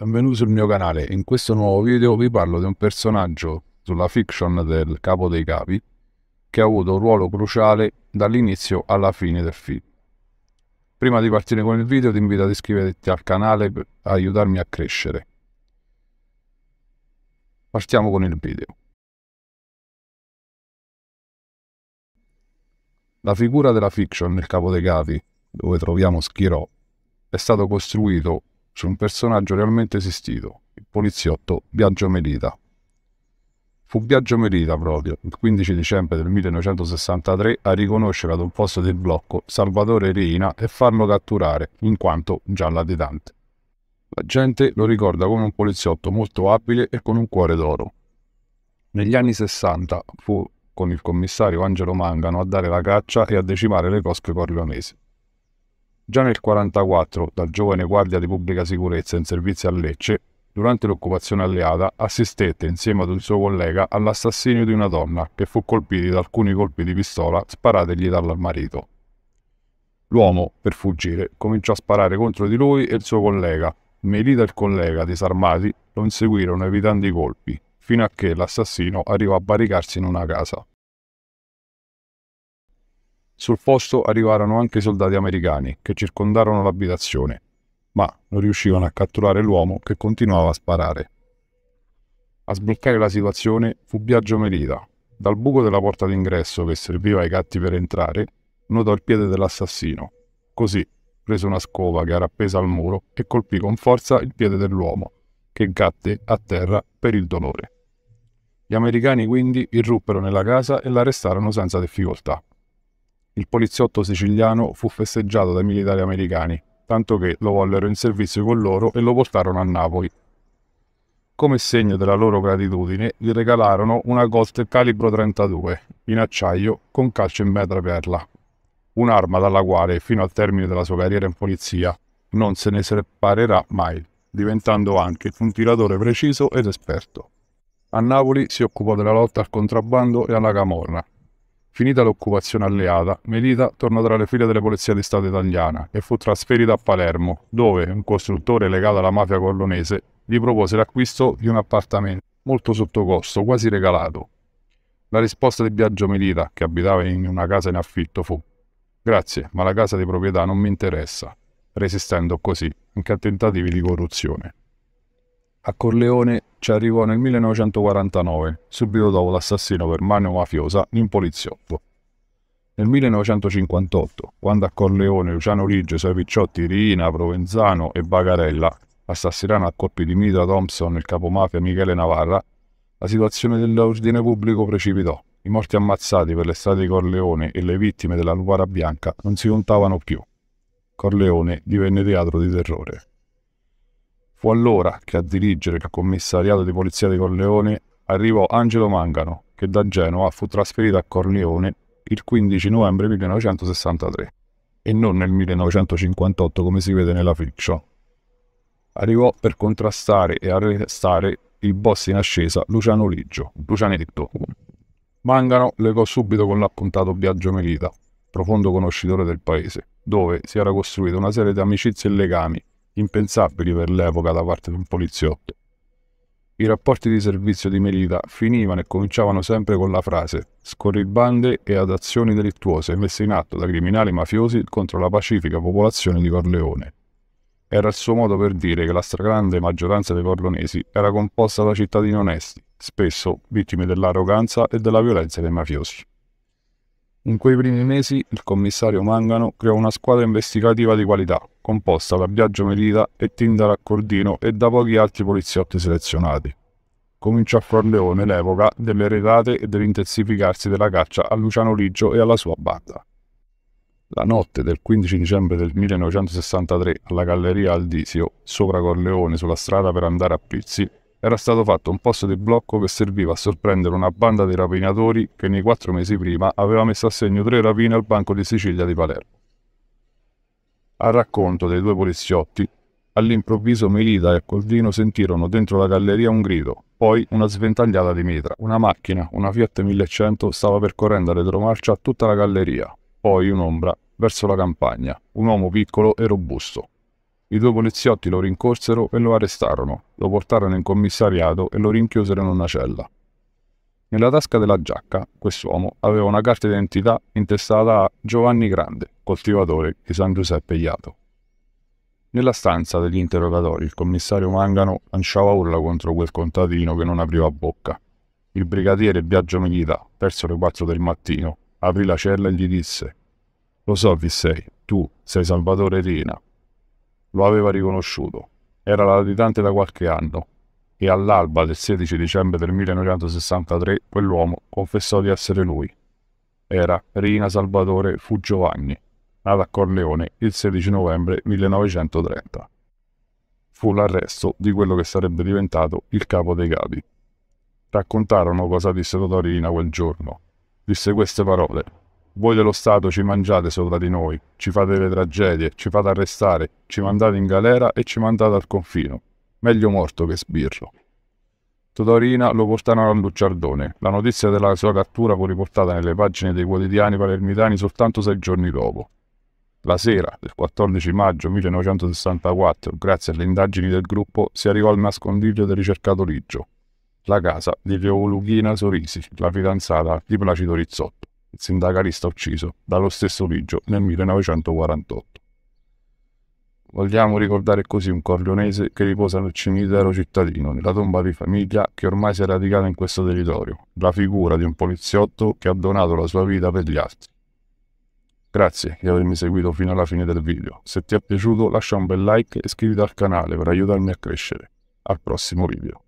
Benvenuti sul mio canale, in questo nuovo video vi parlo di un personaggio sulla fiction del Capo dei Capi che ha avuto un ruolo cruciale dall'inizio alla fine del film. Prima di partire con il video ti invito ad iscriverti al canale per aiutarmi a crescere. Partiamo con il video. La figura della fiction nel Capo dei Capi, dove troviamo Schirò, è stato costruito c'è un personaggio realmente esistito, il poliziotto Biagio Melita. Fu Biagio Melita proprio, il 15 dicembre del 1963, a riconoscere ad un posto del blocco Salvatore Reina e farlo catturare, in quanto già latitante. La gente lo ricorda come un poliziotto molto abile e con un cuore d'oro. Negli anni 60 fu con il commissario Angelo Mangano a dare la caccia e a decimare le cosche corleonesi. Già nel 1944, dal giovane guardia di pubblica sicurezza in servizio a Lecce, durante l'occupazione alleata assistette insieme ad un suo collega all'assassinio di una donna che fu colpita da alcuni colpi di pistola sparategli dal marito. L'uomo, per fuggire, cominciò a sparare contro di lui e il suo collega. Melita e il collega, disarmati, lo inseguirono evitando i colpi, fino a che l'assassino arrivò a barricarsi in una casa. Sul posto arrivarono anche i soldati americani che circondarono l'abitazione, ma non riuscivano a catturare l'uomo che continuava a sparare. A sbloccare la situazione fu Biagio Melita. Dal buco della porta d'ingresso che serviva ai gatti per entrare, notò il piede dell'assassino. Così prese una scova che era appesa al muro e colpì con forza il piede dell'uomo, che gatte a terra per il dolore. Gli americani quindi irruppero nella casa e l'arrestarono senza difficoltà. Il poliziotto siciliano fu festeggiato dai militari americani, tanto che lo vollero in servizio con loro e lo portarono a Napoli. Come segno della loro gratitudine gli regalarono una Colt calibro 32, in acciaio, con calcio in metra perla, un'arma dalla quale, fino al termine della sua carriera in polizia, non se ne separerà mai, diventando anche un tiratore preciso ed esperto. A Napoli si occupò della lotta al contrabbando e alla camorra, Finita l'occupazione alleata, Melita tornò tra le file delle polizie di Stato italiana e fu trasferita a Palermo, dove un costruttore legato alla mafia colonese gli propose l'acquisto di un appartamento molto sotto costo, quasi regalato. La risposta di Biagio Melita, che abitava in una casa in affitto, fu «Grazie, ma la casa di proprietà non mi interessa», resistendo così anche a tentativi di corruzione. A Corleone ci arrivò nel 1949, subito dopo l'assassino per mano mafiosa di un poliziotto. Nel 1958, quando a Corleone Luciano Riggio, picciotti Riina, Provenzano e Bagarella assassinarono a colpi di Mitra Thompson il capomafia Michele Navarra, la situazione dell'ordine pubblico precipitò. I morti ammazzati per le strade di Corleone e le vittime della Lupara Bianca non si contavano più. Corleone divenne teatro di terrore. Fu allora che a dirigere il commissariato di polizia di Corleone arrivò Angelo Mangano, che da Genova fu trasferito a Corleone il 15 novembre 1963 e non nel 1958 come si vede nella fiction. Arrivò per contrastare e arrestare il boss in ascesa Luciano Liggio, Lucianetto. Mangano legò subito con l'appuntato Biagio Melita, profondo conoscitore del paese, dove si era costruita una serie di amicizie e legami impensabili per l'epoca da parte di un poliziotto. I rapporti di servizio di Merida finivano e cominciavano sempre con la frase scorribande e ad azioni delittuose messe in atto da criminali mafiosi contro la pacifica popolazione di Corleone. Era il suo modo per dire che la stragrande maggioranza dei corlonesi era composta da cittadini onesti, spesso vittime dell'arroganza e della violenza dei mafiosi. In quei primi mesi il commissario Mangano creò una squadra investigativa di qualità, composta da Biagio Melita e Tindar Accordino e da pochi altri poliziotti selezionati. Cominciò a Forleone l'epoca delle retate e dell'intensificarsi della caccia a Luciano Liggio e alla sua banda. La notte del 15 dicembre del 1963 alla Galleria Aldisio, sopra Corleone sulla strada per andare a Pizzi, era stato fatto un posto di blocco che serviva a sorprendere una banda di rapinatori che nei quattro mesi prima aveva messo a segno tre rapine al Banco di Sicilia di Palermo. Al racconto dei due poliziotti, all'improvviso Melita e Coldino sentirono dentro la galleria un grido, poi una sventagliata di mitra. Una macchina, una Fiat 1100, stava percorrendo a retromarcia tutta la galleria, poi un'ombra verso la campagna, un uomo piccolo e robusto, i due poliziotti lo rincorsero e lo arrestarono, lo portarono in commissariato e lo rinchiusero in una cella. Nella tasca della giacca, quest'uomo aveva una carta d'identità intestata a Giovanni Grande, coltivatore di San Giuseppe Iato. Nella stanza degli interrogatori il commissario Mangano lanciava urla contro quel contadino che non apriva bocca. Il brigadiere Biagio Milita, verso le 4 del mattino, aprì la cella e gli disse Lo so chi sei, tu sei Salvatore Rina, lo aveva riconosciuto. Era latitante da qualche anno e all'alba del 16 dicembre del 1963 quell'uomo confessò di essere lui. Era Rina Salvatore Fu Giovanni, nata a Corleone il 16 novembre 1930. Fu l'arresto di quello che sarebbe diventato il capo dei capi. Raccontarono cosa disse Totorina quel giorno. Disse queste parole. Voi dello Stato ci mangiate sopra di noi, ci fate le tragedie, ci fate arrestare, ci mandate in galera e ci mandate al confino. Meglio morto che sbirro. Todorina lo portarono al Lucciardone. La notizia della sua cattura fu riportata nelle pagine dei quotidiani palermitani soltanto sei giorni dopo. La sera del 14 maggio 1964, grazie alle indagini del gruppo, si arrivò al nascondiglio del ricercato Liggio, la casa di Leolughina Sorisi, la fidanzata di Placido Rizzotto il sindacalista ucciso dallo stesso Liggio nel 1948. Vogliamo ricordare così un corleonese che riposa nel cimitero cittadino, nella tomba di famiglia che ormai si è radicata in questo territorio, la figura di un poliziotto che ha donato la sua vita per gli altri. Grazie di avermi seguito fino alla fine del video. Se ti è piaciuto lascia un bel like e iscriviti al canale per aiutarmi a crescere. Al prossimo video.